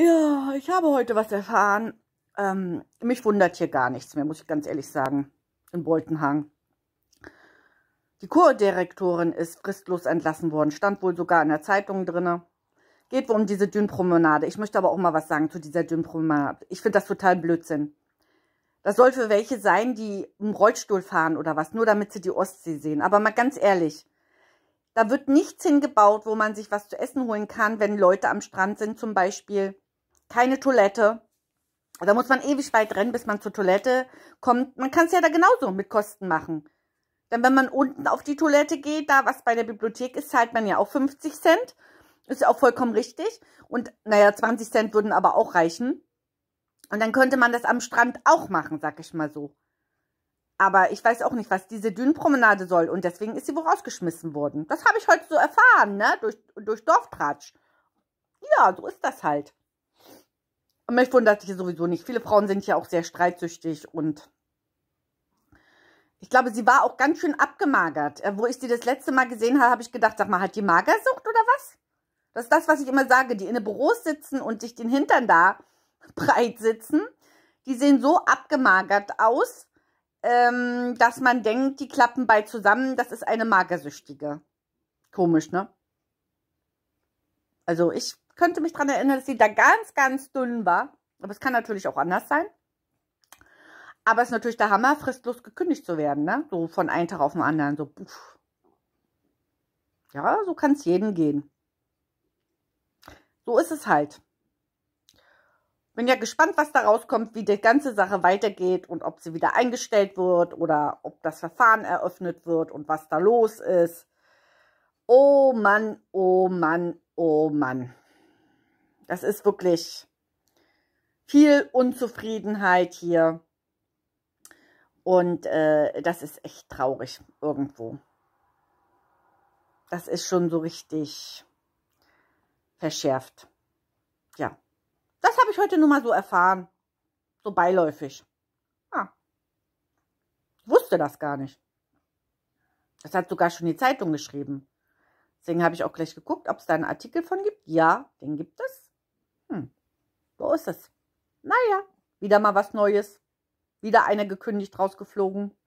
Ja, ich habe heute was erfahren. Ähm, mich wundert hier gar nichts mehr, muss ich ganz ehrlich sagen, in Boltenhang. Die Chordirektorin ist fristlos entlassen worden, stand wohl sogar in der Zeitung drin. Geht wohl um diese Dünnpromenade. Ich möchte aber auch mal was sagen zu dieser Dünnpromenade. Ich finde das total Blödsinn. Das soll für welche sein, die im Rollstuhl fahren oder was, nur damit sie die Ostsee sehen. Aber mal ganz ehrlich, da wird nichts hingebaut, wo man sich was zu essen holen kann, wenn Leute am Strand sind zum Beispiel keine Toilette. Da muss man ewig weit rennen, bis man zur Toilette kommt. Man kann es ja da genauso mit Kosten machen. Denn wenn man unten auf die Toilette geht, da was bei der Bibliothek ist, zahlt man ja auch 50 Cent. Ist ja auch vollkommen richtig. Und naja, 20 Cent würden aber auch reichen. Und dann könnte man das am Strand auch machen, sag ich mal so. Aber ich weiß auch nicht, was diese Dünenpromenade soll. Und deswegen ist sie wo rausgeschmissen worden. Das habe ich heute so erfahren, ne? Durch, durch Dorftratsch. Ja, so ist das halt. Und mich wundert sich sowieso nicht. Viele Frauen sind ja auch sehr streitsüchtig und ich glaube, sie war auch ganz schön abgemagert. Äh, wo ich sie das letzte Mal gesehen habe, habe ich gedacht, sag mal, hat die Magersucht oder was? Das ist das, was ich immer sage, die in den Büros sitzen und sich den Hintern da breit sitzen. Die sehen so abgemagert aus, ähm, dass man denkt, die klappen bald zusammen. Das ist eine Magersüchtige. Komisch, ne? Also ich könnte mich daran erinnern, dass sie da ganz, ganz dünn war. Aber es kann natürlich auch anders sein. Aber es ist natürlich der Hammer, fristlos gekündigt zu werden, ne? So von einem Tag auf den anderen, so puff. Ja, so kann es jedem gehen. So ist es halt. Bin ja gespannt, was da rauskommt, wie die ganze Sache weitergeht und ob sie wieder eingestellt wird oder ob das Verfahren eröffnet wird und was da los ist. Oh Mann, oh Mann, oh Mann. Das ist wirklich viel Unzufriedenheit hier. Und äh, das ist echt traurig irgendwo. Das ist schon so richtig verschärft. Ja, das habe ich heute nur mal so erfahren. So beiläufig. Ah. Wusste das gar nicht. Das hat sogar schon die Zeitung geschrieben. Deswegen habe ich auch gleich geguckt, ob es da einen Artikel von gibt. Ja, den gibt es. So ist es. Naja, wieder mal was Neues. Wieder einer gekündigt, rausgeflogen.